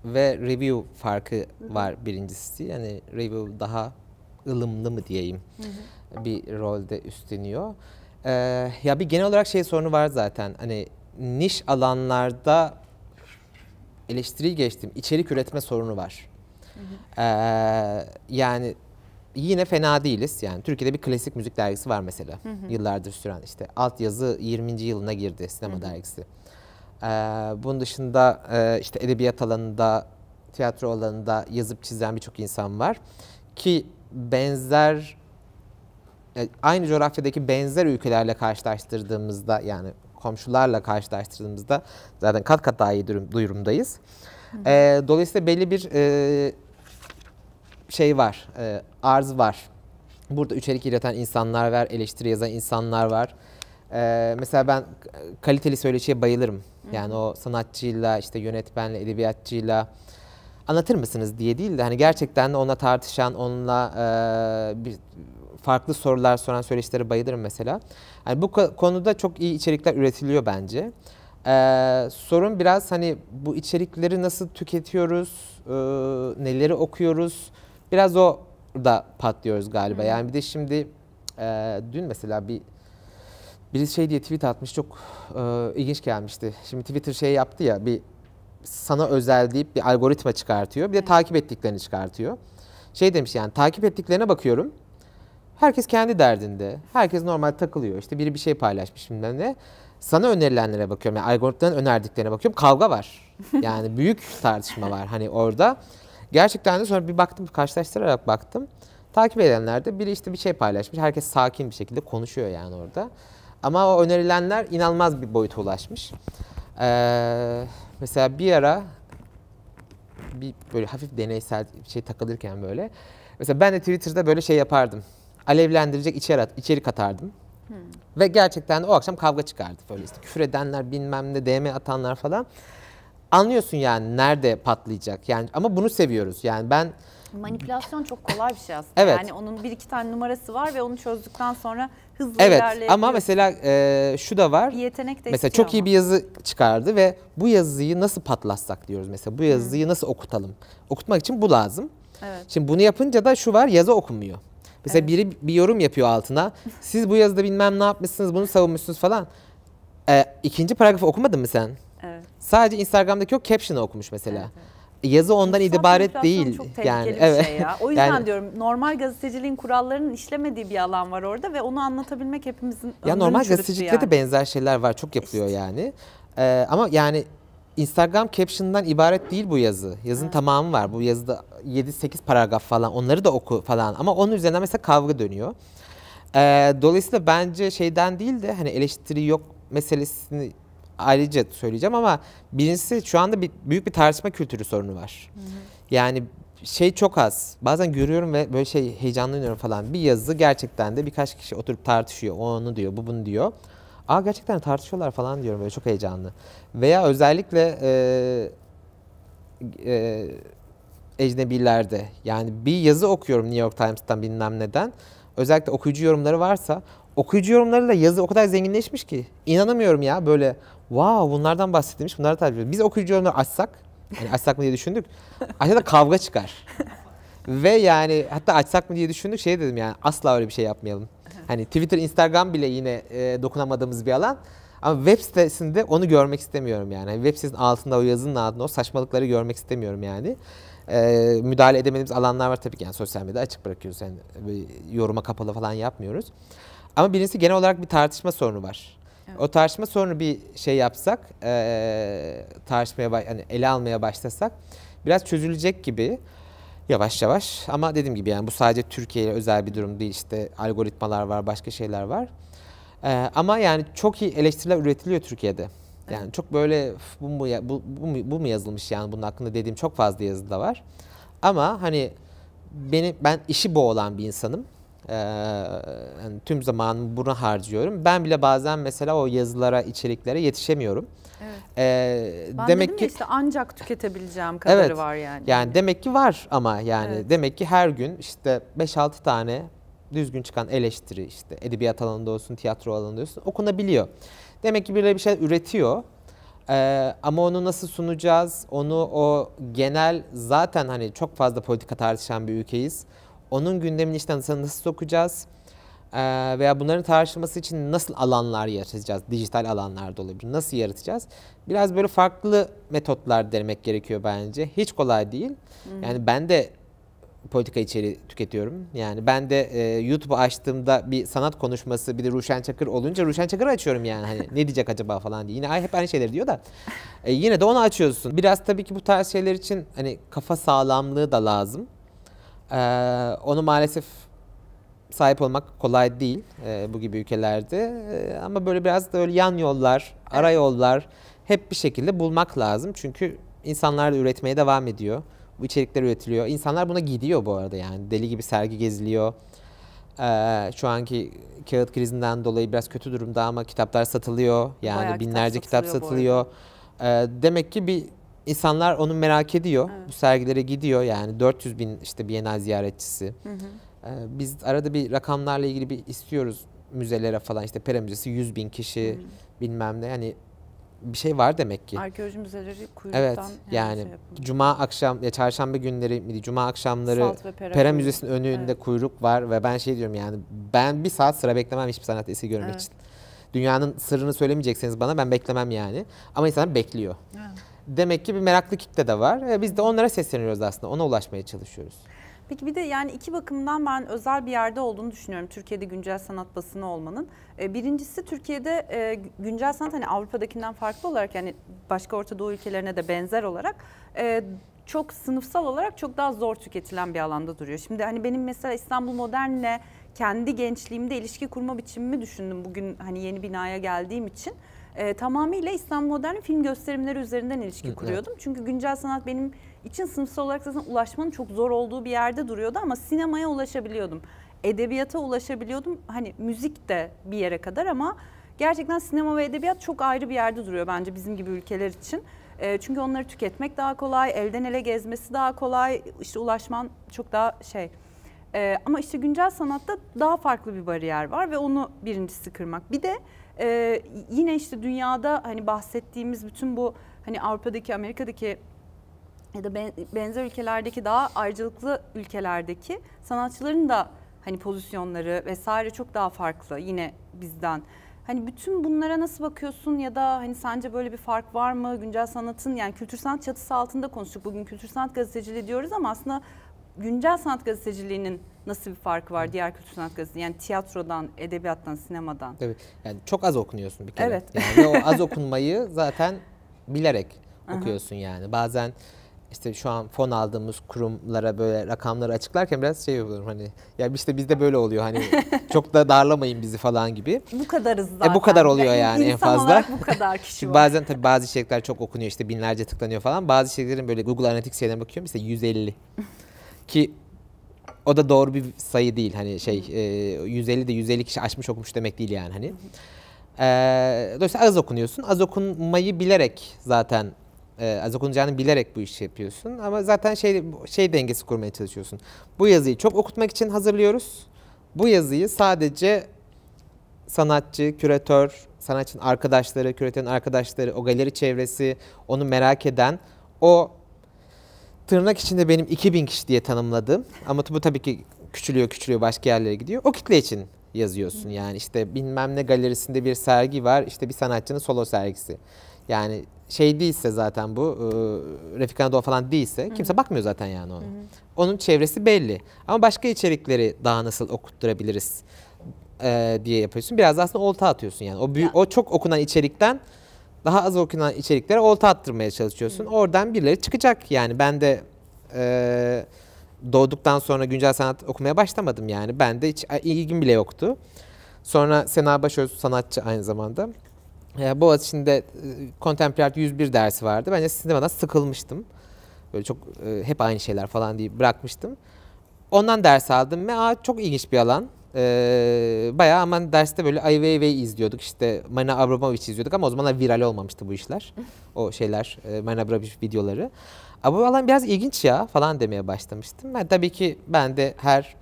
ve review farkı var birincisi. Yani review daha ılımlı mı diyeyim bir rolde üstleniyor. Ee, ya bir genel olarak şey sorunu var zaten. Hani niş alanlarda eleştiri geçtim. İçerik üretme sorunu var. Ee, yani yine fena değiliz. Yani Türkiye'de bir klasik müzik dergisi var mesela. Hı hı. Yıllardır süren işte alt yazı 20. yılına girdi sinema hı hı. dergisi. Ee, bunun dışında e, işte edebiyat alanında, tiyatro alanında yazıp çizen birçok insan var ki benzer e, aynı coğrafyadaki benzer ülkelerle karşılaştırdığımızda yani komşularla karşılaştırdığımızda zaten kat kat daha iyi durumdayız. E, dolayısıyla belli bir e, şey var, e, arz var. Burada içerik üreten insanlar var, eleştiri yazan insanlar var. Ee, mesela ben kaliteli söyleşiye bayılırım. Yani o sanatçıyla, işte yönetmenle, edebiyatçıyla anlatır mısınız diye değil de hani gerçekten de onunla tartışan, onunla e, bir farklı sorular soran söyleşilere bayılırım mesela. Yani bu konuda çok iyi içerikler üretiliyor bence. Ee, sorun biraz hani bu içerikleri nasıl tüketiyoruz, e, neleri okuyoruz, biraz o da patlıyoruz galiba. Yani bir de şimdi e, dün mesela bir birisi şey diye tweet atmış çok e, ilginç gelmişti. Şimdi Twitter şey yaptı ya bir sana özel deyip bir algoritma çıkartıyor. Bir de takip ettiklerini çıkartıyor. Şey demiş yani takip ettiklerine bakıyorum. Herkes kendi derdinde. Herkes normal takılıyor. İşte biri bir şey paylaşmış şimdiden de. Sana önerilenlere bakıyorum. Yani algoritmanın önerdiklerine bakıyorum. Kavga var. Yani büyük tartışma var hani orada. Gerçekten de sonra bir baktım, karşılaştırarak baktım. Takip edenlerde biri işte bir şey paylaşmış. Herkes sakin bir şekilde konuşuyor yani orada. Ama o önerilenler inanılmaz bir boyuta ulaşmış. Ee, mesela bir ara bir böyle hafif deneysel şey takılırken böyle. Mesela ben de Twitter'da böyle şey yapardım alevlendirecek içerik, içerik atardım. Hmm. Ve gerçekten de o akşam kavga çıkardı. Böyle işte küfür edenler bilmem ne DM atanlar falan. Anlıyorsun yani nerede patlayacak. Yani ama bunu seviyoruz. Yani ben Manipülasyon çok kolay bir şey aslında. Evet. Yani onun bir iki tane numarası var ve onu çözdükten sonra hızlı evet, ilerleyebiliyorsun. Ama mesela e, şu da var. Bir yetenek de Mesela çok ama. iyi bir yazı çıkardı ve bu yazıyı nasıl patlatsak diyoruz mesela. Bu yazıyı hmm. nasıl okutalım? Okutmak için bu lazım. Evet. Şimdi bunu yapınca da şu var yazı okunmuyor. Mesela evet. biri bir yorum yapıyor altına. Siz bu yazıda bilmem ne yapmışsınız, bunu savunmuşsunuz falan. Ee, ikinci paragrafı okumadın mı sen? Evet. Sadece Instagram'daki o caption'ı okumuş mesela. Evet, evet yazı ondan İnsan ibaret değil çok yani. Bir evet. şey ya. O yüzden yani, diyorum normal gazeteciliğin kurallarının işlemediği bir alan var orada ve onu anlatabilmek hepimizin Ya normal gazetecilikte yani. de benzer şeyler var çok yapılıyor işte. yani. Ee, ama yani Instagram caption'dan ibaret değil bu yazı. Yazın evet. tamamı var. Bu yazıda 7-8 paragraf falan onları da oku falan ama onun üzerinden mesela kavga dönüyor. Ee, dolayısıyla bence şeyden değil de hani eleştiri yok meselesini ayrıca söyleyeceğim ama birincisi şu anda bir, büyük bir tartışma kültürü sorunu var. Hı hı. Yani şey çok az. Bazen görüyorum ve böyle şey heyecanlanıyorum falan. Bir yazı gerçekten de birkaç kişi oturup tartışıyor. O onu diyor, bu bunu diyor. Aa gerçekten tartışıyorlar falan diyorum böyle çok heyecanlı. Veya özellikle e, e, ecnebilerde. Yani bir yazı okuyorum New York Times'tan bilmem neden. Özellikle okuyucu yorumları varsa okuyucu yorumlarıyla yazı o kadar zenginleşmiş ki inanamıyorum ya böyle wow bunlardan bahsedilmiş bunları takip ediyoruz. Biz okuyucu yorumları açsak hani açsak mı diye düşündük. Aşağıda kavga çıkar. Ve yani hatta açsak mı diye düşündük şey dedim yani asla öyle bir şey yapmayalım. Hani Twitter, Instagram bile yine e, dokunamadığımız bir alan. Ama web sitesinde onu görmek istemiyorum yani. Hani web sitesinin altında o yazının altında o saçmalıkları görmek istemiyorum yani. Ee, müdahale edemediğimiz alanlar var tabii ki. Yani sosyal medyada açık bırakıyoruz. Yani yoruma kapalı falan yapmıyoruz. Ama birincisi genel olarak bir tartışma sorunu var. Evet. O tartışma sorunu bir şey yapsak, e, tartışmaya hani ele almaya başlasak biraz çözülecek gibi yavaş yavaş. Ama dediğim gibi yani bu sadece Türkiye'ye özel bir durum değil. İşte algoritmalar var, başka şeyler var. Ee, ama yani çok iyi eleştiriler üretiliyor Türkiye'de. Yani çok böyle bu mu, bu, bu, bu mu yazılmış yani bunun hakkında dediğim çok fazla yazı da var. Ama hani beni ben işi bu olan bir insanım. Ee, yani tüm zamanımı buna harcıyorum. Ben bile bazen mesela o yazılara, içeriklere yetişemiyorum. Evet. Ee, ben demek ki işte ancak tüketebileceğim kadarı evet, var yani. Yani demek ki var ama yani evet. demek ki her gün işte 5-6 tane düzgün çıkan eleştiri işte edebiyat alanında olsun, tiyatro alanında olsun okunabiliyor. Demek ki birileri bir şey üretiyor. Ee, ama onu nasıl sunacağız? Onu o genel zaten hani çok fazla politika tartışan bir ülkeyiz. Onun gündemini işte nasıl sokacağız? Ee, veya bunların tartışması için nasıl alanlar yaratacağız? Dijital alanlarda olabilir. Nasıl yaratacağız? Biraz böyle farklı metotlar denemek gerekiyor bence. Hiç kolay değil. Yani ben de politika içeri tüketiyorum. Yani ben de e, YouTube'u açtığımda bir sanat konuşması bir de Ruşen Çakır olunca Ruşen Çakır açıyorum yani. Hani ne diyecek acaba falan diye. Yine ay hep aynı şeyler diyor da. E, yine de onu açıyorsun. Biraz tabii ki bu tarz şeyler için hani kafa sağlamlığı da lazım. E, onu maalesef sahip olmak kolay değil e, bu gibi ülkelerde. E, ama böyle biraz da öyle yan yollar, ara yollar hep bir şekilde bulmak lazım. Çünkü insanlar da üretmeye devam ediyor bu içerikler üretiliyor. İnsanlar buna gidiyor bu arada yani deli gibi sergi geziliyor. Ee, şu anki kağıt krizinden dolayı biraz kötü durumda ama kitaplar satılıyor. Yani Bayağı binlerce kitap satılıyor. Kitap satılıyor. Ee, demek ki bir insanlar onu merak ediyor. Evet. Bu sergilere gidiyor yani 400 bin işte bir Biennale ziyaretçisi. Hı hı. Ee, biz arada bir rakamlarla ilgili bir istiyoruz müzelere falan işte Pera Müzesi 100 bin kişi hı hı. bilmem ne. Yani bir şey var demek ki. Arkeoloji müzeleri kuyruktan evet, şey yani, şey cuma akşam ya çarşamba günleri miydi? Cuma akşamları Pera, Pera Müzesi'nin önünde evet. kuyruk var ve ben şey diyorum yani ben bir saat sıra beklemem hiçbir sanat eseri görmek evet. için. Dünyanın sırrını söylemeyecekseniz bana ben beklemem yani. Ama insanlar bekliyor. Evet. Demek ki bir meraklı kitle de var. E, biz de onlara sesleniyoruz aslında. Ona ulaşmaya çalışıyoruz. Peki bir de yani iki bakımdan ben özel bir yerde olduğunu düşünüyorum Türkiye'de güncel sanat basını olmanın. Ee, birincisi Türkiye'de e, güncel sanat hani Avrupa'dakinden farklı olarak yani başka Orta Doğu ülkelerine de benzer olarak e, çok sınıfsal olarak çok daha zor tüketilen bir alanda duruyor. Şimdi hani benim mesela İstanbul Modern'le kendi gençliğimde ilişki kurma biçimimi düşündüm bugün hani yeni binaya geldiğim için. Ee, tamamıyla İstanbul Modern film gösterimleri üzerinden ilişki kuruyordum. Çünkü güncel sanat benim için sınıfsal olarak zaten ulaşmanın çok zor olduğu bir yerde duruyordu ama sinemaya ulaşabiliyordum. Edebiyata ulaşabiliyordum. Hani müzik de bir yere kadar ama gerçekten sinema ve edebiyat çok ayrı bir yerde duruyor bence bizim gibi ülkeler için. E, çünkü onları tüketmek daha kolay, elden ele gezmesi daha kolay, işte ulaşman çok daha şey. E, ama işte güncel sanatta daha farklı bir bariyer var ve onu birincisi kırmak. Bir de e, yine işte dünyada hani bahsettiğimiz bütün bu hani Avrupa'daki, Amerika'daki ya da benzer ülkelerdeki daha ayrıcalıklı ülkelerdeki sanatçıların da hani pozisyonları vesaire çok daha farklı yine bizden. Hani bütün bunlara nasıl bakıyorsun ya da hani sence böyle bir fark var mı? Güncel sanatın yani kültür sanat çatısı altında konuştuk. Bugün kültür sanat gazeteciliği diyoruz ama aslında güncel sanat gazeteciliğinin nasıl bir farkı var diğer kültür sanat gazeteciliği yani tiyatrodan, edebiyattan, sinemadan? Tabii. Yani çok az okunuyorsun bir kere. Evet. Yani o az okunmayı zaten bilerek okuyorsun yani. Bazen işte şu an fon aldığımız kurumlara böyle rakamları açıklarken biraz şey olurum hani ya işte bizde böyle oluyor hani çok da darlamayın bizi falan gibi. Bu kadarız zaten. E bu kadar oluyor yani İnsan en fazla. bu kadar kişi var. Bazen tabii bazı içerikler çok okunuyor işte binlerce tıklanıyor falan. Bazı içeriklerin böyle Google Analytics şeylerine bakıyorum işte 150. Ki o da doğru bir sayı değil hani şey e, 150 de 150 kişi açmış okumuş demek değil yani hani. E, dolayısıyla az okunuyorsun. Az okunmayı bilerek zaten e, ee, dokunacağını bilerek bu işi yapıyorsun. Ama zaten şey, şey dengesi kurmaya çalışıyorsun. Bu yazıyı çok okutmak için hazırlıyoruz. Bu yazıyı sadece sanatçı, küratör, sanatçının arkadaşları, küratörün arkadaşları, o galeri çevresi, onu merak eden, o tırnak içinde benim 2000 kişi diye tanımladım. Ama bu tabii ki küçülüyor küçülüyor başka yerlere gidiyor. O kitle için yazıyorsun yani işte bilmem ne galerisinde bir sergi var işte bir sanatçının solo sergisi. Yani şey değilse zaten bu e, Refik doğa falan değilse Hı-hı. kimse bakmıyor zaten yani ona. Hı-hı. Onun çevresi belli. Ama başka içerikleri daha nasıl okutturabiliriz e, diye yapıyorsun. Biraz da aslında olta atıyorsun yani. O büyük, yani. o çok okunan içerikten daha az okunan içeriklere olta attırmaya çalışıyorsun. Hı-hı. Oradan birileri çıkacak yani. Ben de e, doğduktan sonra güncel sanat okumaya başlamadım yani. Ben de hiç ilgim bile yoktu. Sonra Sena Başöz sanatçı aynı zamanda e, Boğaziçi'nde e, 101 dersi vardı. Bence sinemadan sıkılmıştım. Böyle çok e, hep aynı şeyler falan diye bırakmıştım. Ondan ders aldım ve Aa, çok ilginç bir alan. Ee, bayağı aman derste böyle Ai Weiwei izliyorduk işte Marina Abramovic izliyorduk ama o zamanlar viral olmamıştı bu işler. O şeyler e, Marina Abramovic videoları. Ama bu alan biraz ilginç ya falan demeye başlamıştım. Ben tabii ki ben de her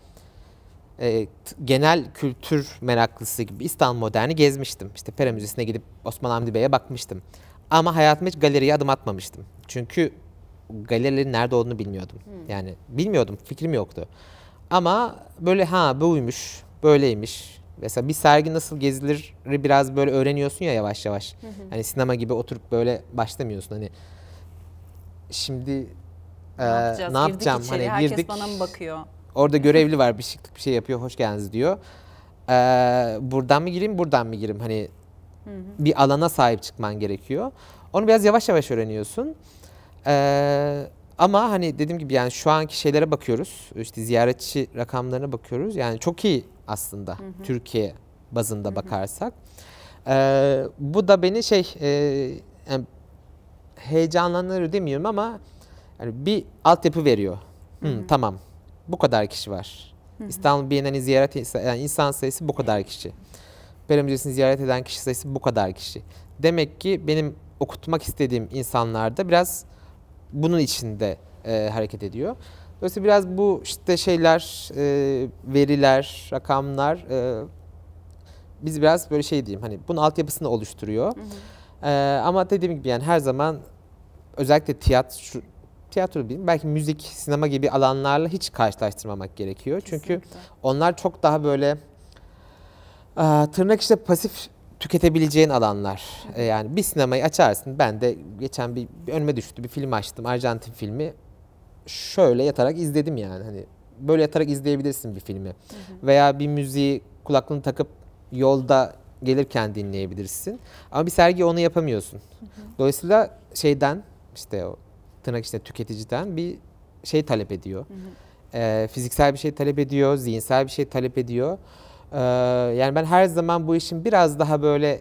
e, genel kültür meraklısı gibi İstanbul Modern'i gezmiştim. İşte Pera Müzesi'ne gidip Osman Hamdi Bey'e bakmıştım. Ama hayatıma hiç galeriye adım atmamıştım. Çünkü galerilerin nerede olduğunu bilmiyordum. Hmm. Yani bilmiyordum, fikrim yoktu. Ama böyle ha buymuş, böyleymiş. Mesela bir sergi nasıl gezilir biraz böyle öğreniyorsun ya yavaş yavaş. Hani sinema gibi oturup böyle başlamıyorsun. Hani şimdi e, ne, e, yapacağız? ne yapacağım? içeri, hani herkes bana mı bakıyor? Orada görevli var bir şıklık bir şey yapıyor hoş geldiniz diyor. Ee, buradan mı gireyim buradan mı gireyim hani bir alana sahip çıkman gerekiyor. Onu biraz yavaş yavaş öğreniyorsun. Ee, ama hani dediğim gibi yani şu anki şeylere bakıyoruz. İşte ziyaretçi rakamlarına bakıyoruz. Yani çok iyi aslında hı hı. Türkiye bazında hı hı. bakarsak. Ee, bu da beni şey e, yani heyecanlandırır demiyorum ama yani bir altyapı veriyor. Hı, hı. Tamam bu kadar kişi var. İstanbul Bienali ziyaret yani insan sayısı bu kadar kişi. Pera Müzesi'ni ziyaret eden kişi sayısı bu kadar kişi. Demek ki benim okutmak istediğim insanlar da biraz bunun içinde e, hareket ediyor. Dolayısıyla biraz bu işte şeyler, e, veriler, rakamlar e, biz biraz böyle şey diyeyim hani bunun altyapısını oluşturuyor. Hı hı. E, ama dediğim gibi yani her zaman özellikle tiyatro tiyatro bilim belki müzik, sinema gibi alanlarla hiç karşılaştırmamak gerekiyor. Kesinlikle. Çünkü onlar çok daha böyle tırnak işte pasif tüketebileceğin alanlar. yani bir sinemayı açarsın. Ben de geçen bir, bir önüme düştü bir film açtım. Arjantin filmi. Şöyle yatarak izledim yani. Hani böyle yatarak izleyebilirsin bir filmi. Hı hı. Veya bir müziği kulaklığını takıp yolda gelirken dinleyebilirsin. Ama bir sergi onu yapamıyorsun. Hı hı. Dolayısıyla şeyden işte o tırnak içinde tüketiciden bir şey talep ediyor. Hı hı. E, fiziksel bir şey talep ediyor, zihinsel bir şey talep ediyor. E, yani ben her zaman bu işin biraz daha böyle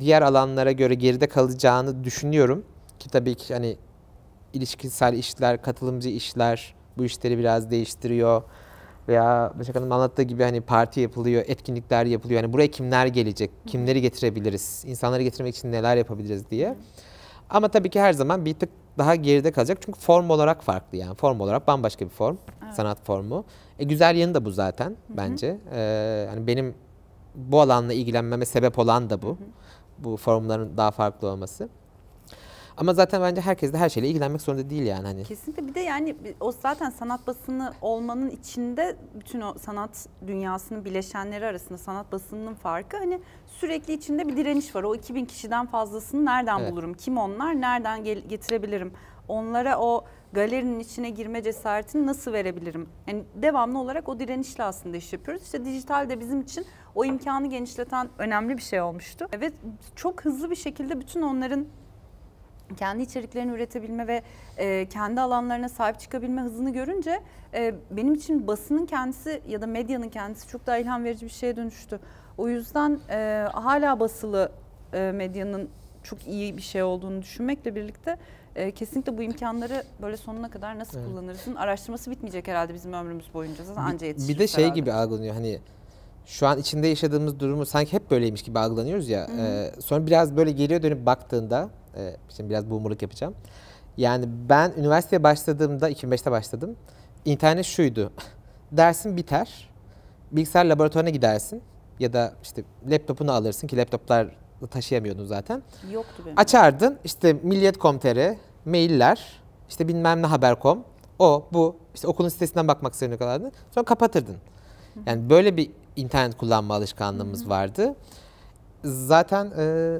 diğer alanlara göre geride kalacağını düşünüyorum. Ki tabii ki hani ilişkisel işler, katılımcı işler bu işleri biraz değiştiriyor. Veya Başak Hanım anlattığı gibi hani parti yapılıyor, etkinlikler yapılıyor. Yani buraya kimler gelecek, kimleri getirebiliriz, insanları getirmek için neler yapabiliriz diye. Ama tabii ki her zaman bir tık daha geride kalacak. Çünkü form olarak farklı yani. Form olarak bambaşka bir form. Evet. Sanat formu. E, güzel yanı da bu zaten Hı-hı. bence. Ee, hani benim bu alanla ilgilenmeme sebep olan da bu. Hı-hı. Bu formların daha farklı olması. Ama zaten bence herkes de her şeyle ilgilenmek zorunda değil yani hani. Kesinlikle bir de yani o zaten sanat basını olmanın içinde bütün o sanat dünyasının bileşenleri arasında sanat basınının farkı hani sürekli içinde bir direniş var. O 2000 kişiden fazlasını nereden evet. bulurum? Kim onlar? Nereden getirebilirim? Onlara o galerinin içine girme cesaretini nasıl verebilirim? Yani devamlı olarak o direnişle aslında iş yapıyoruz. İşte dijital de bizim için o imkanı genişleten önemli bir şey olmuştu. Ve çok hızlı bir şekilde bütün onların kendi içeriklerini üretebilme ve e, kendi alanlarına sahip çıkabilme hızını görünce e, benim için basının kendisi ya da medyanın kendisi çok daha ilham verici bir şeye dönüştü. O yüzden e, hala basılı e, medyanın çok iyi bir şey olduğunu düşünmekle birlikte e, kesinlikle bu imkanları böyle sonuna kadar nasıl evet. kullanırsın araştırması bitmeyecek herhalde bizim ömrümüz boyunca zaten anca yetişir. Bir de şey herhalde. gibi algılıyor hani şu an içinde yaşadığımız durumu sanki hep böyleymiş gibi algılanıyoruz ya. E, sonra biraz böyle geliyor dönüp baktığında, e, şimdi biraz boomerlık yapacağım. Yani ben üniversiteye başladığımda, 2005'te başladım. İnternet şuydu. Dersin biter, bilgisayar laboratuvarına gidersin ya da işte laptopunu alırsın ki laptoplar taşıyamıyordun zaten. Yoktu benim. Açardın işte milliyet.com.tr, mailler, işte bilmem ne haber.com, o bu işte okulun sitesinden bakmak zorunda kalırdın. Sonra kapatırdın. Yani böyle bir internet kullanma alışkanlığımız Hı-hı. vardı. Zaten e,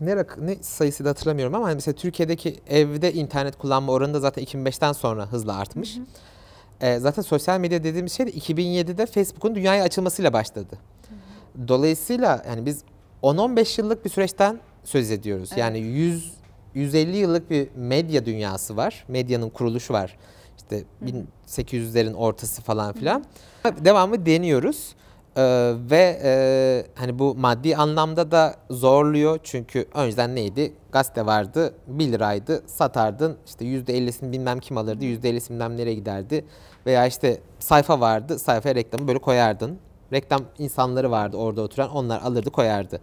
ne, ne sayısı da hatırlamıyorum ama hani mesela Türkiye'deki evde internet kullanma oranı da zaten 2005'ten sonra hızla artmış. E, zaten sosyal medya dediğimiz şey de 2007'de Facebook'un dünyaya açılmasıyla başladı. Hı-hı. Dolayısıyla yani biz 10-15 yıllık bir süreçten söz ediyoruz. Evet. Yani 100 150 yıllık bir medya dünyası var. Medyanın kuruluşu var işte 1800'lerin ortası falan filan. Devamı deniyoruz. Ee, ve e, hani bu maddi anlamda da zorluyor çünkü önceden neydi? Gazete vardı, 1 liraydı, satardın. İşte %50'sini bilmem kim alırdı, %50'si bilmem nereye giderdi. Veya işte sayfa vardı, sayfaya reklamı böyle koyardın. Reklam insanları vardı orada oturan, onlar alırdı koyardı.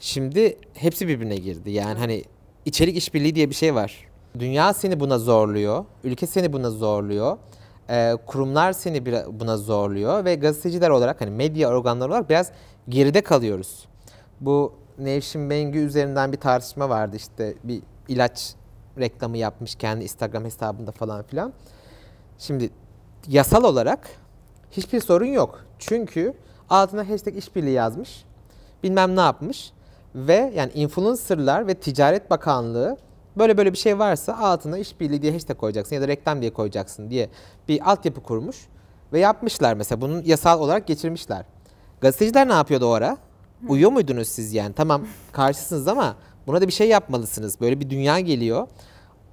Şimdi hepsi birbirine girdi. Yani hani içerik işbirliği diye bir şey var. Dünya seni buna zorluyor, ülke seni buna zorluyor, e, kurumlar seni buna zorluyor ve gazeteciler olarak hani medya organları olarak biraz geride kalıyoruz. Bu Nevşin Bengü üzerinden bir tartışma vardı işte bir ilaç reklamı yapmış kendi Instagram hesabında falan filan. Şimdi yasal olarak hiçbir sorun yok. Çünkü altına hashtag işbirliği yazmış. Bilmem ne yapmış. Ve yani influencerlar ve Ticaret Bakanlığı böyle böyle bir şey varsa altına işbirliği diye hashtag koyacaksın ya da reklam diye koyacaksın diye bir altyapı kurmuş ve yapmışlar mesela bunun yasal olarak geçirmişler. Gazeteciler ne yapıyordu o ara? Uyuyor muydunuz siz yani? Tamam karşısınız ama buna da bir şey yapmalısınız. Böyle bir dünya geliyor.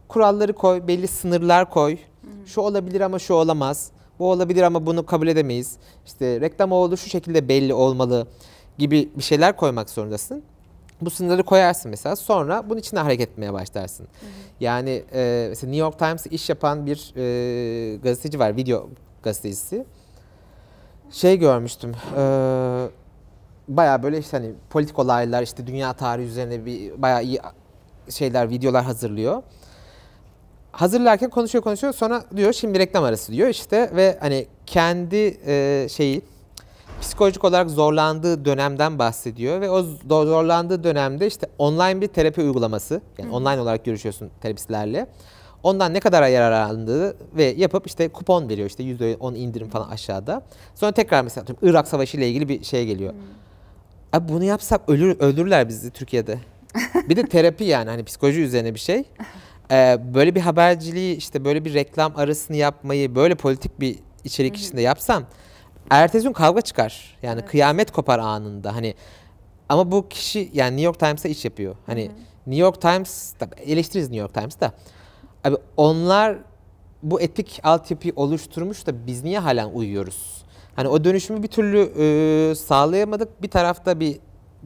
Kuralları koy, belli sınırlar koy. Şu olabilir ama şu olamaz. Bu olabilir ama bunu kabul edemeyiz. İşte reklam oğlu şu şekilde belli olmalı gibi bir şeyler koymak zorundasın. Bu sınırları koyarsın mesela sonra bunun içine hareket etmeye başlarsın. Hı hı. Yani e, mesela New York Times iş yapan bir e, gazeteci var, video gazetecisi. Şey görmüştüm. E, bayağı böyle işte hani politik olaylar işte dünya tarihi üzerine bir bayağı iyi şeyler, videolar hazırlıyor. Hazırlarken konuşuyor konuşuyor sonra diyor şimdi reklam arası diyor işte ve hani kendi e, şeyi psikolojik olarak zorlandığı dönemden bahsediyor ve o zorlandığı dönemde işte online bir terapi uygulaması yani Hı. online olarak görüşüyorsun terapistlerle. Ondan ne kadar yararlandığı ve yapıp işte kupon veriyor işte %10 indirim falan aşağıda. Sonra tekrar mesela Irak Savaşı ile ilgili bir şey geliyor. Hı. Abi bunu yapsak ölür öldürürler bizi Türkiye'de. bir de terapi yani hani psikoloji üzerine bir şey. Ee, böyle bir haberciliği işte böyle bir reklam arasını yapmayı böyle politik bir içerik içinde yapsam ertesi gün kavga çıkar. Yani evet. kıyamet kopar anında. Hani ama bu kişi yani New York Times'a iş yapıyor. Hani Hı-hı. New York Times eleştiririz New York Times'ta. Abi onlar bu etik altyapıyı oluşturmuş da biz niye halen uyuyoruz? Hani o dönüşümü bir türlü e, sağlayamadık. Bir tarafta bir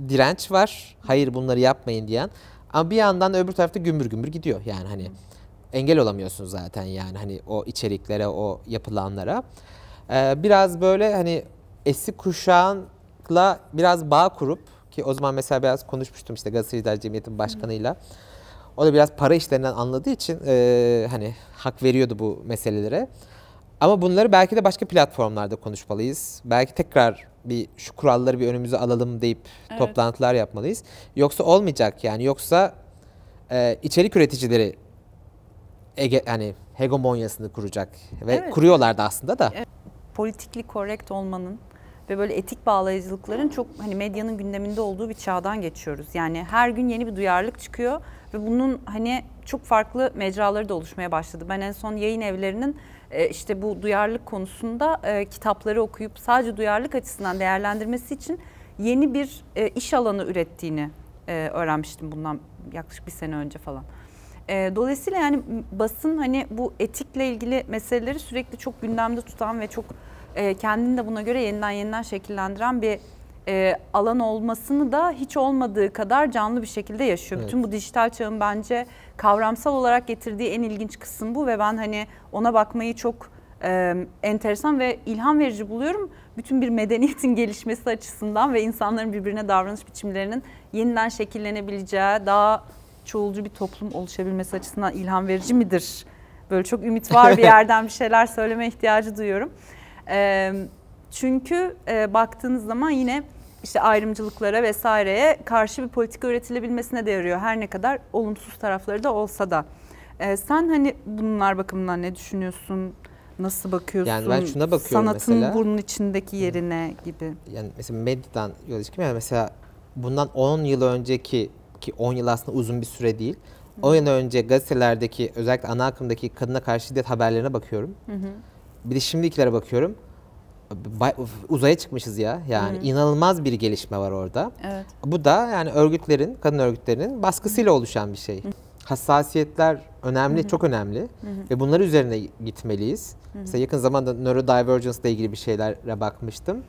direnç var. Hayır bunları yapmayın diyen. Ama bir yandan da öbür tarafta gümbür gümbür gidiyor. Yani hani engel olamıyorsun zaten yani hani o içeriklere, o yapılanlara. Ee, biraz böyle hani eski kuşağınla biraz bağ kurup ki o zaman mesela biraz konuşmuştum işte Gazeteciler Cemiyeti'nin başkanıyla. O da biraz para işlerinden anladığı için e, hani hak veriyordu bu meselelere. Ama bunları belki de başka platformlarda konuşmalıyız. Belki tekrar bir şu kuralları bir önümüze alalım deyip evet. toplantılar yapmalıyız. Yoksa olmayacak yani. Yoksa e, içerik üreticileri ege, hani hegemonyasını kuracak ve evet. kuruyorlar aslında da. Evet politikli korrekt olmanın ve böyle etik bağlayıcılıkların çok hani medyanın gündeminde olduğu bir çağdan geçiyoruz. Yani her gün yeni bir duyarlılık çıkıyor ve bunun hani çok farklı mecraları da oluşmaya başladı. Ben en son yayın evlerinin e, işte bu duyarlılık konusunda e, kitapları okuyup sadece duyarlılık açısından değerlendirmesi için yeni bir e, iş alanı ürettiğini öğrenmiştim bundan yaklaşık bir sene önce falan. E, dolayısıyla yani basın hani bu etikle ilgili meseleleri sürekli çok gündemde tutan ve çok e, kendini de buna göre yeniden yeniden şekillendiren bir e, alan olmasını da hiç olmadığı kadar canlı bir şekilde yaşıyor. Evet. Bütün bu dijital çağın bence kavramsal olarak getirdiği en ilginç kısım bu ve ben hani ona bakmayı çok e, enteresan ve ilham verici buluyorum. Bütün bir medeniyetin gelişmesi açısından ve insanların birbirine davranış biçimlerinin yeniden şekillenebileceği, daha çoğulcu bir toplum oluşabilmesi açısından ilham verici midir? Böyle çok ümit var bir yerden bir şeyler söyleme ihtiyacı duyuyorum. E, çünkü e, baktığınız zaman yine işte ayrımcılıklara vesaireye karşı bir politika üretilebilmesine de yarıyor. Her ne kadar olumsuz tarafları da olsa da. E, sen hani bunlar bakımından ne düşünüyorsun? Nasıl bakıyorsun? Yani ben şuna bakıyorum Sanatın mesela. Sanatın burnun içindeki yerine gibi. Yani mesela medyadan yola çıkıyor. Yani mesela bundan 10 yıl önceki ki 10 yıl aslında uzun bir süre değil. 10 yıl önce gazetelerdeki özellikle ana akımdaki kadına karşı şiddet haberlerine bakıyorum. Hı hı. Bir de şimdikilere bakıyorum. uzaya çıkmışız ya. Yani hı hı. inanılmaz bir gelişme var orada. Evet. Bu da yani örgütlerin, kadın örgütlerinin baskısıyla oluşan bir şey. hı. Hassasiyetler önemli, hı hı. çok önemli hı hı. ve bunları üzerine gitmeliyiz. Hı hı. Mesela yakın zamanda neurodivergence ile ilgili bir şeylere bakmıştım.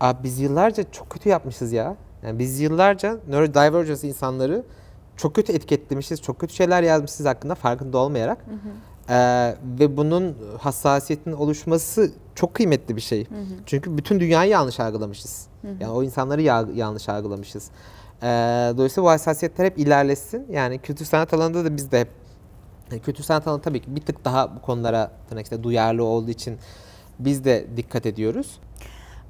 Abi biz yıllarca çok kötü yapmışız ya. Yani biz yıllarca neurodivergence insanları çok kötü etiketlemişiz, çok kötü şeyler yazmışız hakkında farkında olmayarak. Hı hı. Ee, ve bunun hassasiyetin oluşması çok kıymetli bir şey. Hı hı. Çünkü bütün dünyayı yanlış algılamışız. Hı hı. Yani o insanları ya- yanlış algılamışız. Ee, dolayısıyla bu hassasiyetler hep ilerlesin. Yani kültür sanat alanında da biz de hep kültür sanat alanı tabii ki bir tık daha bu konulara tırnak işte duyarlı olduğu için biz de dikkat ediyoruz.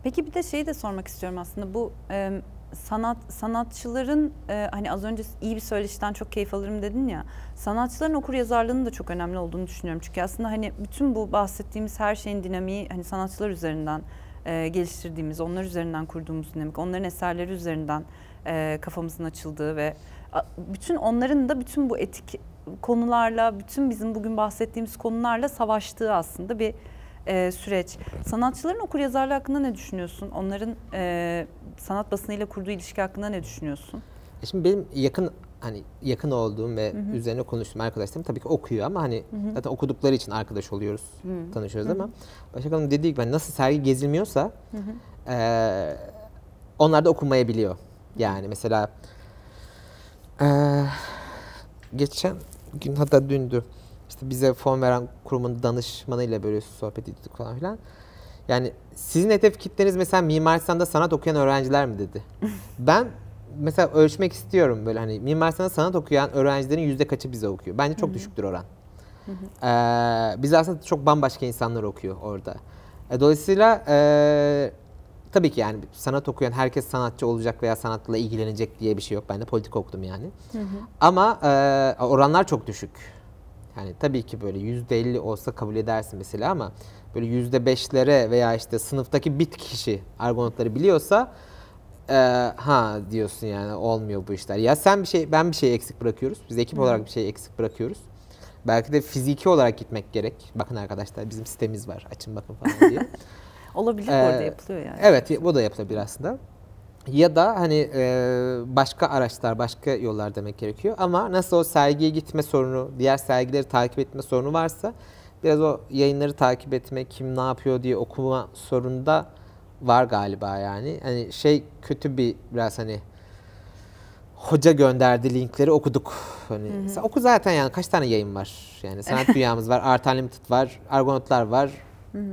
Peki bir de şeyi de sormak istiyorum aslında bu e- sanat sanatçıların e, hani az önce iyi bir söyleşiden çok keyif alırım dedin ya. Sanatçıların okur yazarlığının da çok önemli olduğunu düşünüyorum. Çünkü aslında hani bütün bu bahsettiğimiz her şeyin dinamiği hani sanatçılar üzerinden e, geliştirdiğimiz, onlar üzerinden kurduğumuz dinamik, onların eserleri üzerinden e, kafamızın açıldığı ve a, bütün onların da bütün bu etik konularla, bütün bizim bugün bahsettiğimiz konularla savaştığı aslında bir e, süreç. Sanatçıların okur yazarlı hakkında ne düşünüyorsun? Onların e, sanat basınıyla kurduğu ilişki hakkında ne düşünüyorsun? E, şimdi benim yakın hani yakın olduğum ve hı hı. üzerine konuştuğum arkadaşlarım tabii ki okuyor ama hani hı hı. zaten okudukları için arkadaş oluyoruz, hı tanışıyoruz hı hı. ama Başak Hanım dediği gibi hani nasıl sergi gezilmiyorsa hı hı. E, onlar da okunmayabiliyor. Yani mesela e, geçen gün hatta dündü işte bize fon veren kurumun danışmanıyla böyle sohbet ediyorduk falan filan. Yani sizin hedef kitleniz mesela Mimar Sinan'da sanat okuyan öğrenciler mi dedi. ben mesela ölçmek istiyorum böyle hani Mimar Sinan'da sanat okuyan öğrencilerin yüzde kaçı bize okuyor. Bence çok düşüktür oran. Ee, biz aslında çok bambaşka insanlar okuyor orada. E, dolayısıyla e, tabii ki yani sanat okuyan herkes sanatçı olacak veya sanatla ilgilenecek diye bir şey yok. Ben de politik okudum yani. Ama e, oranlar çok düşük. Yani tabii ki böyle yüzde elli olsa kabul edersin mesela ama böyle yüzde beşlere veya işte sınıftaki bit kişi argonautları biliyorsa e, ha diyorsun yani olmuyor bu işler. Ya sen bir şey ben bir şey eksik bırakıyoruz. Biz ekip olarak bir şey eksik bırakıyoruz. Belki de fiziki olarak gitmek gerek. Bakın arkadaşlar bizim sitemiz var. Açın bakın falan diye. Olabilir ee, bu arada e, yapılıyor yani. Evet bu da yapılabilir aslında ya da hani e, başka araçlar, başka yollar demek gerekiyor. Ama nasıl o sergiye gitme sorunu, diğer sergileri takip etme sorunu varsa biraz o yayınları takip etme, kim ne yapıyor diye okuma sorunda var galiba yani. Hani şey kötü bir biraz hani hoca gönderdi linkleri okuduk. Hani hı hı. oku zaten yani kaç tane yayın var? Yani sanat dünyamız var, Art Unlimited var, Argonautlar var. Hı hı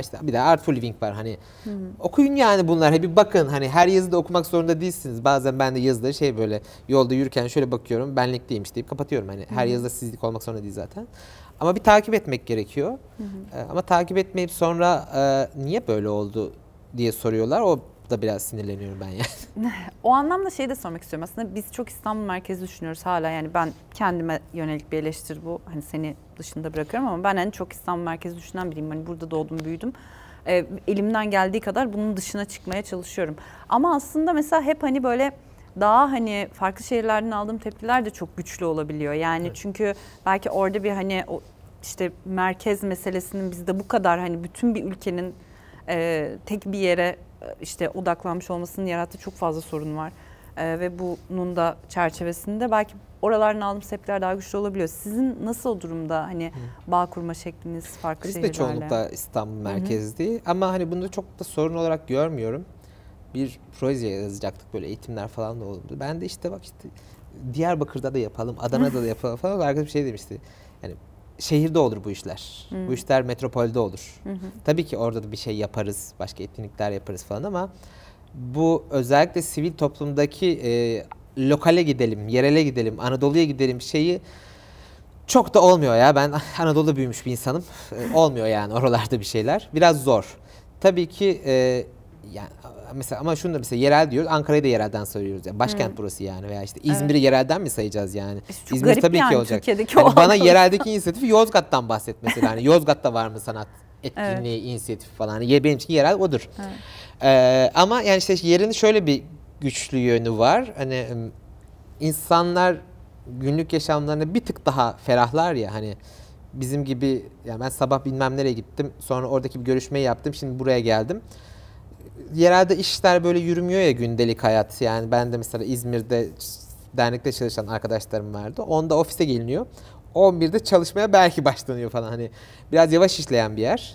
işte bir de Artful Living var hani. Hı hı. Okuyun yani bunlar bir bakın hani her yazıda okumak zorunda değilsiniz. Bazen ben de yazıda şey böyle yolda yürürken şöyle bakıyorum benlik değilmiş deyip kapatıyorum. Hani hı hı. her yazıda sizlik olmak zorunda değil zaten. Ama bir takip etmek gerekiyor. Hı hı. Ee, ama takip etmeyip sonra niye böyle oldu diye soruyorlar. O da biraz sinirleniyorum ben yani. o anlamda şey de sormak istiyorum. Aslında biz çok İstanbul merkezi düşünüyoruz hala. Yani ben kendime yönelik bir eleştir bu. Hani seni dışında bırakıyorum ama ben hani çok İstanbul merkezi düşünen biriyim. Hani burada doğdum, büyüdüm. Ee, elimden geldiği kadar bunun dışına çıkmaya çalışıyorum. Ama aslında mesela hep hani böyle daha hani farklı şehirlerden aldığım tepkiler de çok güçlü olabiliyor. Yani evet. çünkü belki orada bir hani o işte merkez meselesinin bizde bu kadar hani bütün bir ülkenin e, tek bir yere e, işte odaklanmış olmasının yarattığı çok fazla sorun var. E, ve bunun da çerçevesinde belki oralardan aldığımız tepkiler daha güçlü olabiliyor. Sizin nasıl o durumda hani Hı. bağ kurma şekliniz farklı Biz şehirlerle? Biz de çoğunlukla İstanbul merkezli Hı-hı. ama hani bunu çok da sorun olarak görmüyorum. Bir proje yazacaktık böyle eğitimler falan da oldu. Ben de işte bak işte Diyarbakır'da da yapalım, Adana'da da yapalım falan. Arkadaş bir şey demişti. Yani şehirde olur bu işler. Hmm. Bu işler metropolde olur. Hmm. Tabii ki orada da bir şey yaparız, başka etkinlikler yaparız falan ama bu özellikle sivil toplumdaki e, lokale gidelim, yerele gidelim, Anadolu'ya gidelim şeyi çok da olmuyor ya. Ben Anadolu'da büyümüş bir insanım. E, olmuyor yani oralarda bir şeyler. Biraz zor. Tabii ki e, yani mesela ama şunu da mesela yerel diyoruz. Ankara'yı da yerelden sayıyoruz. Yani başkent hmm. burası yani veya işte İzmir'i evet. yerelden mi sayacağız yani? Çok İzmir garip tabii yani, ki olacak. Türkiye'deki yani bana yereldeki inisiyatifi Yozgat'tan bahset mesela. Yani Yozgat'ta var mı sanat etkinliği, evet. inisiyatif falan. Yani benim için yerel odur. Evet. Ee, ama yani işte yerin şöyle bir güçlü yönü var. Hani insanlar günlük yaşamlarını bir tık daha ferahlar ya hani bizim gibi yani ben sabah bilmem nereye gittim sonra oradaki bir görüşmeyi yaptım şimdi buraya geldim yerelde işler böyle yürümüyor ya gündelik hayat. Yani ben de mesela İzmir'de dernekte çalışan arkadaşlarım vardı. Onda ofise geliniyor. 11'de çalışmaya belki başlanıyor falan hani biraz yavaş işleyen bir yer.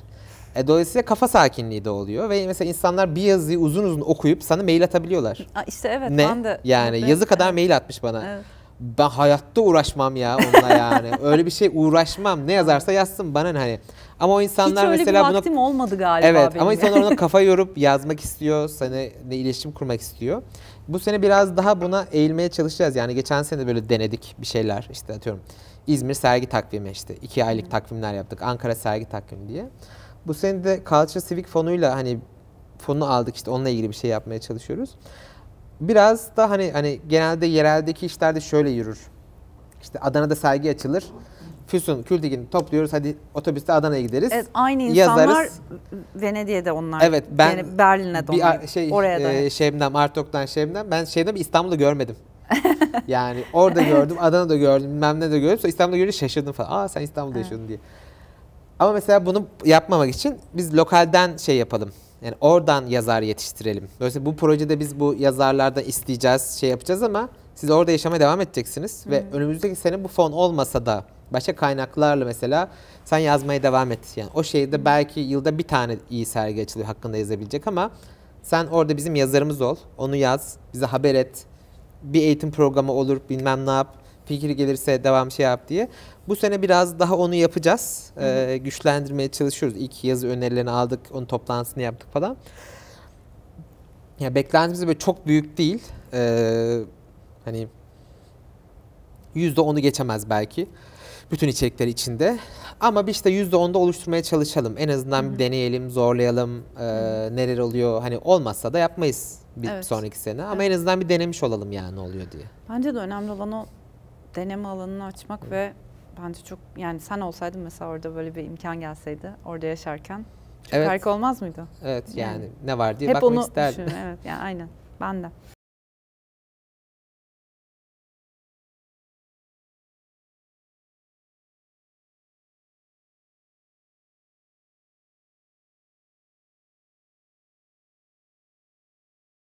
E, dolayısıyla kafa sakinliği de oluyor ve mesela insanlar bir yazıyı uzun uzun okuyup sana mail atabiliyorlar. Aa, işte evet ne? ben de. Yani ben, yazı kadar mail atmış bana. Evet. Ben hayatta uğraşmam ya onunla yani. Öyle bir şey uğraşmam. Ne yazarsa yazsın bana hani. Ama o insanlar Hiç öyle mesela bir vaktim buna... olmadı galiba Evet benim. ama insanlar ona kafa yorup yazmak istiyor, seninle iletişim kurmak istiyor. Bu sene biraz daha buna eğilmeye çalışacağız. Yani geçen sene de böyle denedik bir şeyler işte atıyorum. İzmir sergi takvimi işte iki aylık takvimler yaptık. Ankara sergi takvimi diye. Bu sene de Culture Civic fonuyla hani fonu aldık işte onunla ilgili bir şey yapmaya çalışıyoruz. Biraz da hani hani genelde yereldeki işlerde şöyle yürür. İşte Adana'da sergi açılır. Füsun Küldigin topluyoruz hadi otobüste Adana'ya gideriz. Evet, aynı insanlar Yazarız. Venedik'te onlar. Evet ben yani Berlin'e de onlar. şey, Oraya da. E, Şebnem, Artok'tan Şebnem. Ben Şebnem'i İstanbul'da görmedim. yani orada gördüm, Adana'da gördüm, bilmem ne de gördüm. Sonra İstanbul'da görünce şaşırdım falan. Aa sen İstanbul'da evet. yaşıyordun diye. Ama mesela bunu yapmamak için biz lokalden şey yapalım. Yani oradan yazar yetiştirelim. Dolayısıyla bu projede biz bu yazarlarda isteyeceğiz, şey yapacağız ama siz orada yaşamaya devam edeceksiniz. Hı. Ve önümüzdeki sene bu fon olmasa da başka kaynaklarla mesela sen yazmaya devam et. Yani o şeyde belki yılda bir tane iyi sergi açılıyor hakkında yazabilecek ama sen orada bizim yazarımız ol. Onu yaz, bize haber et. Bir eğitim programı olur, bilmem ne yap. Fikir gelirse devam şey yap diye. Bu sene biraz daha onu yapacağız. Ee, güçlendirmeye çalışıyoruz. İlk yazı önerilerini aldık, onun toplantısını yaptık falan. Ya beklentimiz böyle çok büyük değil. Ee, hani %10'u geçemez belki. Bütün içerikler içinde. Ama bir işte %10'da oluşturmaya çalışalım. En azından bir deneyelim, zorlayalım. Ee, neler oluyor? Hani olmazsa da yapmayız bir evet. sonraki sene. Ama evet. en azından bir denemiş olalım yani oluyor diye. Bence de önemli olan o deneme alanını açmak Hı. ve bence çok yani sen olsaydın mesela orada böyle bir imkan gelseydi orada yaşarken çok evet. harika olmaz mıydı? Evet yani, yani ne var diye Hep bakmak isterdim. Hep onu isterdim. evet yani aynen ben de.